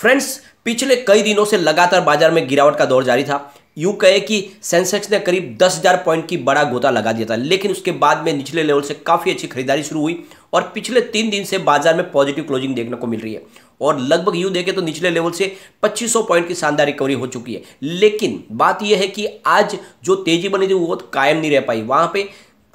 friends पिछले कई दिनों से लगातार बाजार में गिरावट का दौर जारी था यूं कहे कि सेंसेक्स ने करीब 10,000 पॉइंट की बड़ा गोता लगा दिया था लेकिन उसके बाद में निचले लेवल से काफ़ी अच्छी खरीदारी शुरू हुई और पिछले तीन दिन से बाजार में पॉजिटिव क्लोजिंग देखने को मिल रही है और लगभग यूं देखें तो निचले लेवल से 2500 पॉइंट की शानदार रिकवरी हो चुकी है लेकिन बात यह है कि आज जो तेजी बनी थी वो तो कायम नहीं रह पाई वहां पर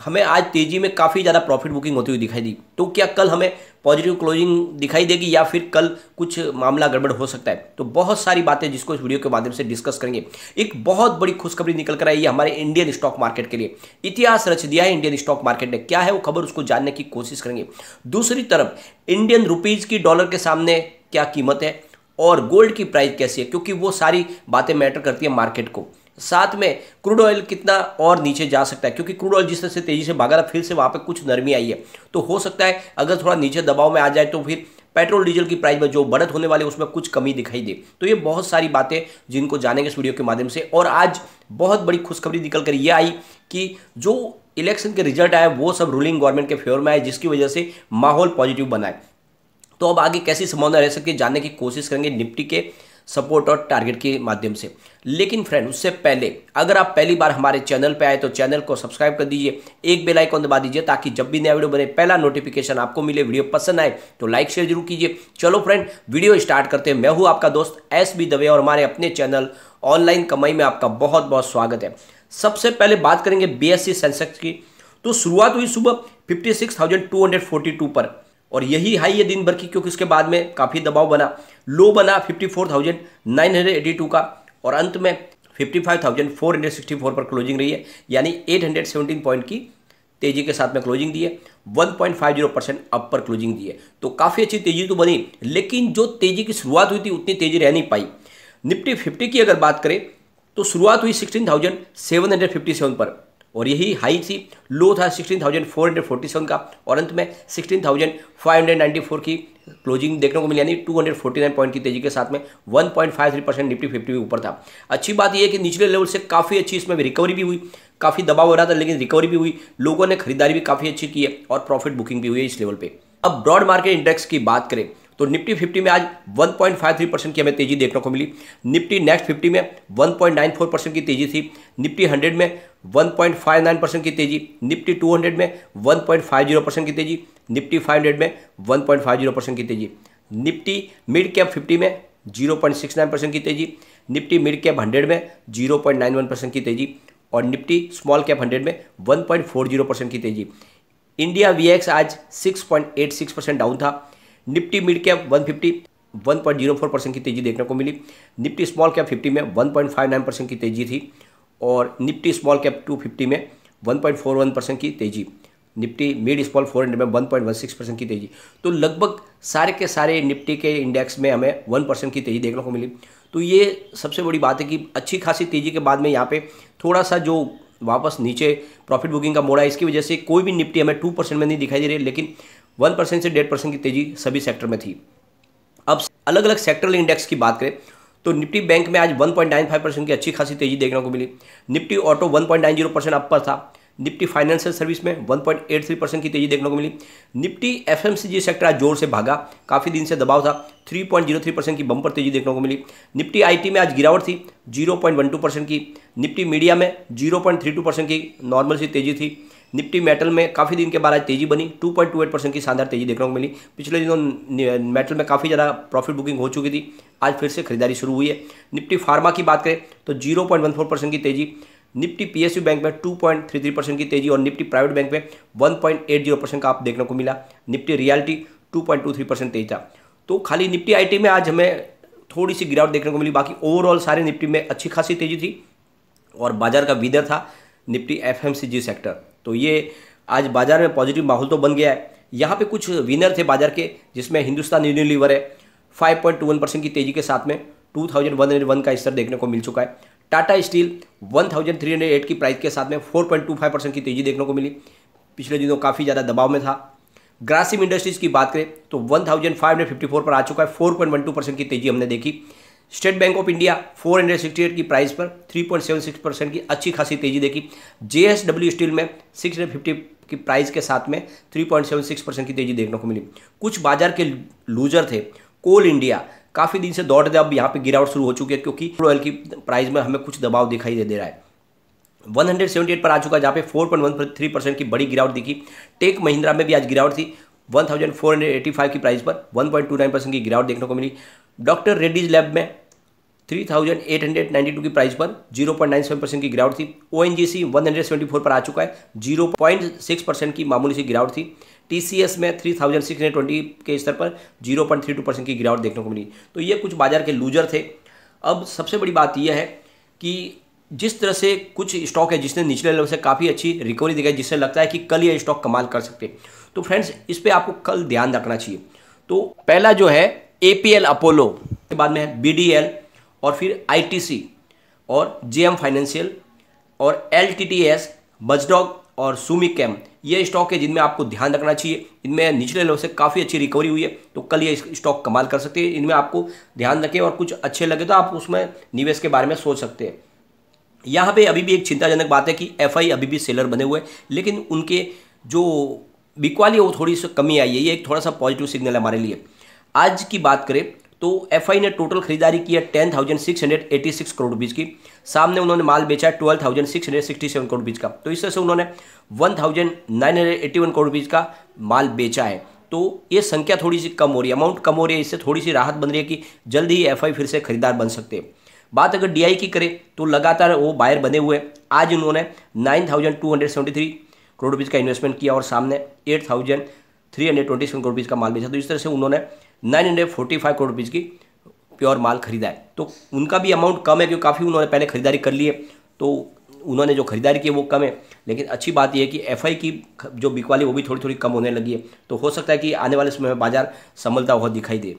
हमें आज तेजी में काफ़ी ज़्यादा प्रॉफिट बुकिंग होती हुई दिखाई दी तो क्या कल हमें पॉजिटिव क्लोजिंग दिखाई देगी या फिर कल कुछ मामला गड़बड़ हो सकता है तो बहुत सारी बातें जिसको इस वीडियो के माध्यम से डिस्कस करेंगे एक बहुत बड़ी खुशखबरी निकल कर आई है हमारे इंडियन स्टॉक मार्केट के लिए इतिहास रच दिया है इंडियन स्टॉक मार्केट ने क्या है वो खबर उसको जानने की कोशिश करेंगे दूसरी तरफ इंडियन रुपीज़ की डॉलर के सामने क्या कीमत है और गोल्ड की प्राइस कैसी है क्योंकि वो सारी बातें मैटर करती है मार्केट को साथ में क्रूड ऑयल कितना और नीचे जा सकता है क्योंकि क्रूड ऑयल जिस तरह से तेजी से भागा रहा फिर से वहाँ पर कुछ नरमी आई है तो हो सकता है अगर थोड़ा नीचे दबाव में आ जाए तो फिर पेट्रोल डीजल की प्राइस में जो बढ़त होने वाली है उसमें कुछ कमी दिखाई दे तो ये बहुत सारी बातें जिनको जानेंगे इस वीडियो के माध्यम से और आज बहुत बड़ी खुशखबरी निकल कर ये आई कि जो इलेक्शन के रिजल्ट आए वो सब रूलिंग गवर्नमेंट के फेवर में आए जिसकी वजह से माहौल पॉजिटिव बनाए तो अब आगे कैसी संभावना रह सकती है जानने की कोशिश करेंगे निपटी के सपोर्ट और टारगेट के माध्यम से लेकिन फ्रेंड उससे पहले अगर आप पहली बार हमारे चैनल पर आए तो चैनल को सब्सक्राइब कर दीजिए एक बेल आइकॉन दबा दीजिए ताकि जब भी नया वीडियो बने पहला नोटिफिकेशन आपको मिले वीडियो पसंद आए तो लाइक शेयर जरूर कीजिए चलो फ्रेंड वीडियो स्टार्ट करते हैं मैं हूँ आपका दोस्त एस बी दवे और हमारे अपने चैनल ऑनलाइन कमाई में आपका बहुत बहुत स्वागत है सबसे पहले बात करेंगे बी एस सेंसेक्स की तो शुरुआत हुई सुबह fifty six thousand two hundred forty two पर और यही हाई है दिन भर की क्योंकि उसके बाद में काफ़ी दबाव बना लो बना fifty four thousand nine hundred two का और अंत में fifty five thousand four hundred sixty four पर क्लोजिंग रही है यानी एट हंड्रेड पॉइंट की तेजी के साथ में क्लोजिंग दी है 1.50 परसेंट अप पर क्लोजिंग दी है तो काफ़ी अच्छी तेजी तो बनी लेकिन जो तेजी की शुरुआत हुई थी उतनी तेजी रह नहीं पाई निफ्टी फिफ्टी की अगर बात करें तो शुरुआत हुई 16,757 पर और यही हाई थी लो था 16,447 का और अंत में 16,594 की क्लोजिंग देखने को मिली यानी 249 पॉइंट की तेजी के साथ में 1.53 परसेंट निफ्टी फिफ्टी भी ऊपर था अच्छी बात यह है कि निचले लेवल से काफ़ी अच्छी इसमें रिकवरी भी हुई काफ़ी दबाव हो रहा था लेकिन रिकवरी भी हुई लोगों ने खरीदारी भी काफ़ी अच्छी की है और प्रॉफिट बुकिंग भी हुई है इस लेवल पर अब ब्रॉड मार्केट इंडेक्स की बात करें तो निफ्टी फिफ्टी में आज 1.53 परसेंट की हमें तेजी देखने को मिली निफ्टी नेक्स्ट फिफ्टी में 1.94 परसेंट की तेजी थी निफ्टी हंड्रेड में 1.59 परसेंट की तेजी निफ्टी 200 में 1.50 परसेंट की तेजी निफ्टी 500 में 1.50 परसेंट की तेजी निफ्टी मिड कैप फिफ्टी में नाइन परसेंट की तेजी निफ्टी मिड कैप हंड्रेड में वन परसेंट की तेजी और निफ्टी स्मॉल कैप हंड्रेड में जीरो परसेंट की तेजी इंडिया वीएक्स आज सिक्स परसेंट डाउन था निफ्टी मिड कैप 150 1.04 परसेंट की तेजी देखने को मिली निफ्टी स्मॉल कैप 50 में 1.59 परसेंट की तेजी थी और निफ्टी स्मॉल कैप 250 में 1.41 परसेंट की तेजी निफ्टी मिड स्मॉल 400 में 1.16 परसेंट की तेजी तो लगभग सारे के सारे निफ्टी के इंडेक्स में हमें 1 परसेंट की तेजी देखने को मिली तो ये सबसे बड़ी बात है कि अच्छी खासी तेजी के बाद में यहाँ पे थोड़ा सा जो वापस नीचे प्रॉफिट बुकिंग का मोड़ा है इसकी वजह से कोई भी निफ्टी हमें टू परसेंट में नहीं दिखाई दे रही लेकिन वन परसेंट से डेढ़ परसेंट की तेजी सभी सेक्टर में थी अब अलग अलग सेक्टरल इंडेक्स की बात करें तो निफ्टी बैंक में आज 1.95 परसेंट की अच्छी खासी तेजी देखने को मिली निफ्टी ऑटो 1.90 परसेंट अप पर था निफ्टी फाइनेंशियल सर्विस में 1.83 परसेंट की तेजी देखने को मिली निफ्टी जी सेक्टर आज जोर से भागा काफ़ी दिन से दबाव था 3.03 परसेंट की बंपर तेजी देखने को मिली निफ्टी आईटी में आज गिरावट थी 0.12 परसेंट की निफ्टी मीडिया में 0.32 परसेंट की नॉर्मल सी तेजी थी निफ्टी मेटल में काफ़ी दिन के बाद आज तेजी बनी 2.28 परसेंट की शानदार तेजी देखने को मिली पिछले दिनों मेटल में काफ़ी ज़्यादा प्रॉफिट बुकिंग हो चुकी थी आज फिर से खरीदारी शुरू हुई है निफ्टी फार्मा की बात करें तो 0.14 परसेंट की तेजी निफ्टी पीएसयू बैंक में 2.33 परसेंट की तेजी और निफ्टी प्राइवेट बैंक में वन परसेंट का आप देखने को मिला निफ्टी रियालिटी टू परसेंट तेज था तो खाली निफ्टी आई में आज हमें थोड़ी सी गिरावट देखने को मिली बाकी ओवरऑल सारे निफ्टी में अच्छी खासी तेजी थी और बाजार का विदर था निफ्टी एफ सेक्टर तो ये आज बाजार में पॉजिटिव माहौल तो बन गया है यहाँ पे कुछ विनर थे बाजार के जिसमें हिंदुस्तान यूनिलीवर है वन परसेंट की तेजी के साथ में टू वन का स्तर देखने को मिल चुका है टाटा स्टील एट की प्राइस के साथ में फाइव परसेंट की तेजी देखने को मिली पिछले दिनों काफ़ी ज़्यादा दबाव में था ग्रासिम इंडस्ट्रीज़ की बात करें तो 1554 पर आ चुका है 4.12 परसेंट की तेजी हमने देखी स्टेट बैंक ऑफ इंडिया 468 की प्राइस पर 3.76 परसेंट की अच्छी खासी तेजी देखी जे स्टील में 650 की प्राइस के साथ में 3.76 परसेंट की तेजी देखने को मिली कुछ बाजार के लूजर थे कोल इंडिया काफ़ी दिन से दौड़ रहे अब यहाँ पे गिरावट शुरू हो चुकी है क्योंकि ऑयल की प्राइस में हमें कुछ दबाव दिखाई दे, दे रहा है 178 पर आ चुका जहाँ पे 4.13 परसेंट की बड़ी गिरावट दिखी टेक महिंद्रा में भी आज गिरावट थी 1485 की प्राइस पर 1.29 परसेंट की गिरावट देखने को मिली डॉक्टर रेड्डीज लैब में 3,892 की प्राइस पर 0.97 परसेंट की गिरावट थी ओ एन जी सी पर आ चुका है 0.6 परसेंट की मामूली सी गिरावट थी टीसीएस में 3,620 के स्तर पर 0.32 परसेंट की गिरावट देखने को मिली तो ये कुछ बाजार के लूजर थे अब सबसे बड़ी बात यह है कि जिस तरह से कुछ स्टॉक है जिसने निचले लेवल से काफ़ी अच्छी रिकवरी दिखाई जिससे लगता है कि कल ये स्टॉक कमाल कर सकते तो फ्रेंड्स इस पर आपको कल ध्यान रखना चाहिए तो पहला जो है ए अपोलो के बाद में है बी और फिर आई और जे फाइनेंशियल और एल बजडॉग और सुमी कैम ये स्टॉक है जिनमें आपको ध्यान रखना चाहिए इनमें निचले लेवल से काफ़ी अच्छी रिकवरी हुई है तो कल ये स्टॉक कमाल कर सकते हैं इनमें आपको ध्यान रखें और कुछ अच्छे लगे तो आप उसमें निवेश के बारे में सोच सकते हैं यहाँ पे अभी भी एक चिंताजनक बात है कि एफ अभी भी सेलर बने हुए हैं लेकिन उनके जो बिकवाली है वो थोड़ी सी कमी आई है ये एक थोड़ा सा पॉजिटिव सिग्नल है हमारे लिए आज की बात करें तो एफ ने टोटल खरीदारी की है ten thousand six hundred eighty six crore rupees की सामने उन्होंने माल बेचा है twelve thousand six hundred sixty seven crore rupees का तो इस तरह से उन्होंने one thousand nine hundred eighty one crore rupees का माल बेचा है तो ये संख्या थोड़ी सी कम हो रही है अमाउंट कम हो रही है इससे थोड़ी सी राहत बन रही है कि जल्द ही एफ फिर से खरीदार बन सकते हैं बात अगर डीआई की करें तो लगातार वो बायर बने हुए हैं आज उन्होंने nine thousand two hundred seventy three crore rupees का इन्वेस्टमेंट किया और सामने eight thousand three hundred twenty seven crore rupees का माल बेचा तो इस तरह से उन्होंने nine hundred forty five crore rupees की प्योर माल खरीदा है तो उनका भी अमाउंट कम है क्योंकि काफ़ी उन्होंने पहले खरीदारी कर ली है तो उन्होंने जो खरीदारी की है वो कम है लेकिन अच्छी बात यह है कि एफ की जो बिकवाली वो भी थोड़ी थोड़ी कम होने लगी है तो हो सकता है कि आने वाले समय में बाजार संभलता हुआ दिखाई दे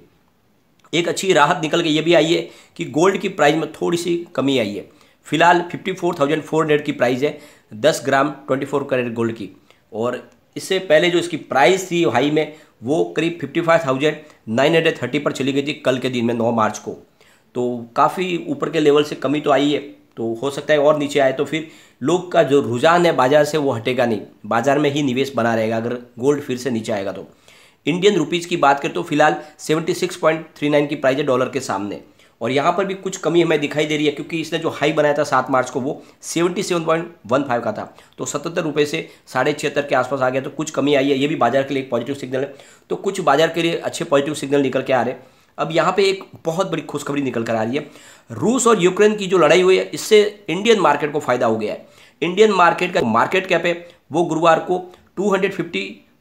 एक अच्छी राहत निकल के ये भी आई है कि गोल्ड की प्राइस में थोड़ी सी कमी आई है फिलहाल हंड्रेड की प्राइस है दस ग्राम फोर कैरेट गोल्ड की और इससे पहले जो इसकी प्राइस थी हाई में वो करीब fifty five thousand nine hundred thirty पर चली गई थी कल के दिन में नौ मार्च को तो काफ़ी ऊपर के लेवल से कमी तो आई है तो हो सकता है और नीचे आए तो फिर लोग का जो रुझान है बाज़ार से वो हटेगा नहीं बाज़ार में ही निवेश बना रहेगा अगर गोल्ड फिर से नीचे आएगा तो इंडियन रुपीज़ की बात करें तो फिलहाल 76.39 की प्राइस है डॉलर के सामने और यहाँ पर भी कुछ कमी हमें दिखाई दे रही है क्योंकि इसने जो हाई बनाया था सात मार्च को वो seventy seven point one five का था तो सतहत्तर रुपये से साढ़े छिहत्तर के आसपास आ गया तो कुछ कमी आई है ये भी बाजार के लिए एक पॉजिटिव सिग्नल है तो कुछ बाजार के लिए अच्छे पॉजिटिव सिग्नल निकल के आ रहे हैं अब यहाँ पर एक बहुत बड़ी खुशखबरी निकल कर आ रही है रूस और यूक्रेन की जो लड़ाई हुई है इससे इंडियन मार्केट को फायदा हो गया है इंडियन मार्केट का मार्केट कैप है वो गुरुवार को टू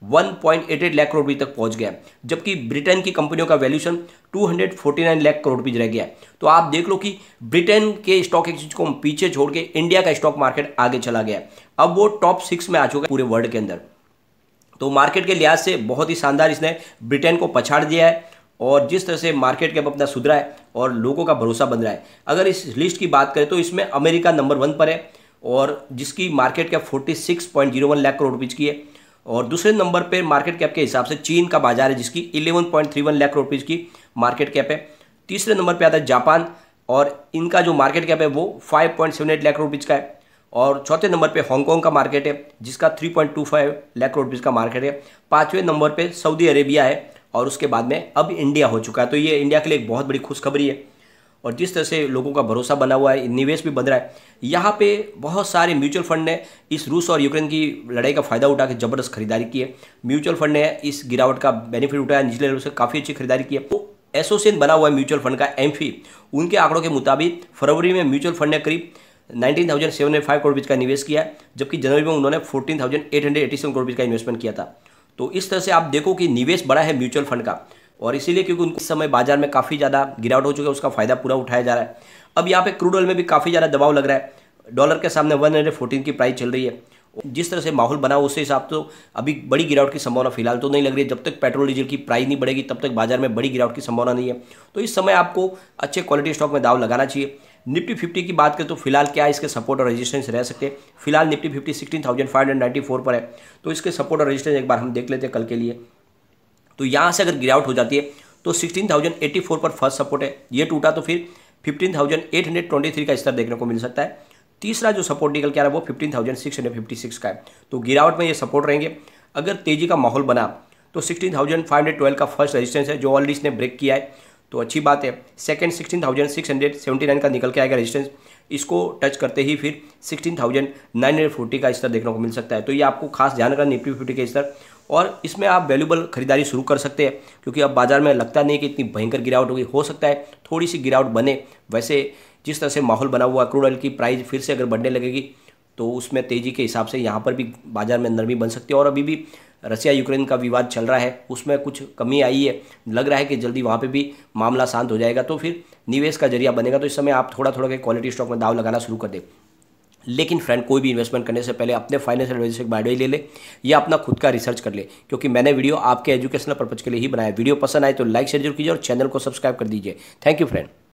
1.88 लाख करोड़ रुपये तक पहुंच गया जबकि ब्रिटेन की कंपनियों का वैल्यूशन 249 लाख करोड़ रुपये रह गया तो आप देख लो कि ब्रिटेन के स्टॉक एक्सचेंज को पीछे छोड़ के इंडिया का स्टॉक मार्केट आगे चला गया अब वो टॉप सिक्स में आ चुका है पूरे वर्ल्ड के अंदर तो मार्केट के लिहाज से बहुत ही शानदार इसने ब्रिटेन को पछाड़ दिया है और जिस तरह से मार्केट कैप अपना सुधरा है और लोगों का भरोसा बन रहा है अगर इस लिस्ट की बात करें तो इसमें अमेरिका नंबर वन पर है और जिसकी market cap 46.01 lakh crore rupees की है और दूसरे नंबर पर मार्केट कैप के हिसाब से चीन का बाजार है जिसकी 11.31 लाख रुपीज़ की मार्केट कैप है तीसरे नंबर पर आता है जापान और इनका जो मार्केट कैप है वो 5.78 लाख रुपीज़ का है और चौथे नंबर पे हांगकांग का मार्केट है जिसका 3.25 लाख रुपीज़ का मार्केट है पाँचवें नंबर पर सऊदी अरेबिया है और उसके बाद में अब इंडिया हो चुका है तो ये इंडिया के लिए एक बहुत बड़ी खुशखबरी है और जिस तरह से लोगों का भरोसा बना हुआ है निवेश भी बन रहा है यहाँ पे बहुत सारे म्यूचुअल फंड ने इस रूस और यूक्रेन की लड़ाई का फायदा उठा के जबरदस्त खरीदारी की है म्यूचुअल फंड ने इस गिरावट का बेनिफिट उठाया निचले लेवल से काफ़ी अच्छी खरीदारी की है तो एसोसिएट बना हुआ है म्यूचुअल फंड का एम उनके आंकड़ों के मुताबिक फरवरी में म्यूचुअल फंड ने करीब नाइनटीन करोड़ रुपये का निवेश किया जबकि जनवरी में उन्होंने फोर्टीन करोड़ रुपये का इन्वेस्टमेंट किया था तो इस तरह से आप देखो कि निवेश बड़ा है म्यूचुअल फंड का और इसीलिए क्योंकि उनको इस समय बाजार में काफ़ी ज़्यादा गिरावट हो चुकी है उसका फ़ायदा पूरा उठाया जा रहा है अब यहाँ पे क्रूड ऑयल में भी काफ़ी ज़्यादा दबाव लग रहा है डॉलर के सामने वन हंड्रेड फोर्टीन की प्राइस चल रही है जिस तरह से माहौल बना उस हिसाब तो अभी बड़ी गिरावट की संभावना फिलहाल तो नहीं लग रही है जब तक पेट्रोल डीजल की प्राइस नहीं बढ़ेगी तब तक बाजार में बड़ी गिरावट की संभावना नहीं है तो इस समय आपको अच्छे क्वालिटी स्टॉक में दाव लगाना चाहिए निफ्टी फिफ्टी की बात करें तो फिलहाल क्या इसके सपोर्ट और रेजिस्टेंस रह सकते हैं फिलहाल Nifty fifty sixteen thousand five hundred four पर है तो इसके सपोर्ट और रजिस्टेंस एक बार हम देख लेते हैं कल के लिए तो यहाँ से अगर गिरावट हो जाती है तो 16,084 पर फर्स्ट सपोर्ट है ये टूटा तो फिर 15,823 का स्तर देखने को मिल सकता है तीसरा जो सपोर्ट निकल के आ रहा है वो 15,656 का है तो गिरावट में ये सपोर्ट रहेंगे अगर तेजी का माहौल बना तो 16,512 का फर्स्ट रेजिस्टेंस है जो ऑलरेडी इसने ब्रेक किया है तो अच्छी बात है सेकंड नाइन का निकल के आएगा रजिस्टेंस इसको टच करते ही फिर 16,940 का स्तर देखने को मिल सकता है तो ये आपको खास ध्यान रखना निफ्टी फिफ्टी के स्तर और इसमें आप वैल्यूबल खरीदारी शुरू कर सकते हैं क्योंकि अब बाजार में लगता नहीं कि इतनी भयंकर गिरावट होगी हो सकता है थोड़ी सी गिरावट बने वैसे जिस तरह से माहौल बना हुआ क्रूड ऑयल की प्राइस फिर से अगर बढ़ने लगेगी तो उसमें तेज़ी के हिसाब से यहाँ पर भी बाजार में नरमी बन सकती है और अभी भी रसिया यूक्रेन का विवाद चल रहा है उसमें कुछ कमी आई है लग रहा है कि जल्दी वहाँ पे भी मामला शांत हो जाएगा तो फिर निवेश का जरिया बनेगा तो इस समय आप थोड़ा थोड़ा के क्वालिटी स्टॉक में दाव लगाना शुरू कर दे लेकिन फ्रेंड कोई भी इन्वेस्टमेंट करने से पहले अपने फाइनेंशियल एडवाइजर से गाइडवाइज ले ले या अपना खुद का रिसर्च कर ले क्योंकि मैंने वीडियो आपके एजुकेशनल पर्पज के लिए ही बनाया वीडियो पसंद आए तो लाइक शेयर जरूर कीजिए और चैनल को सब्सक्राइब कर दीजिए थैंक यू फ्रेंड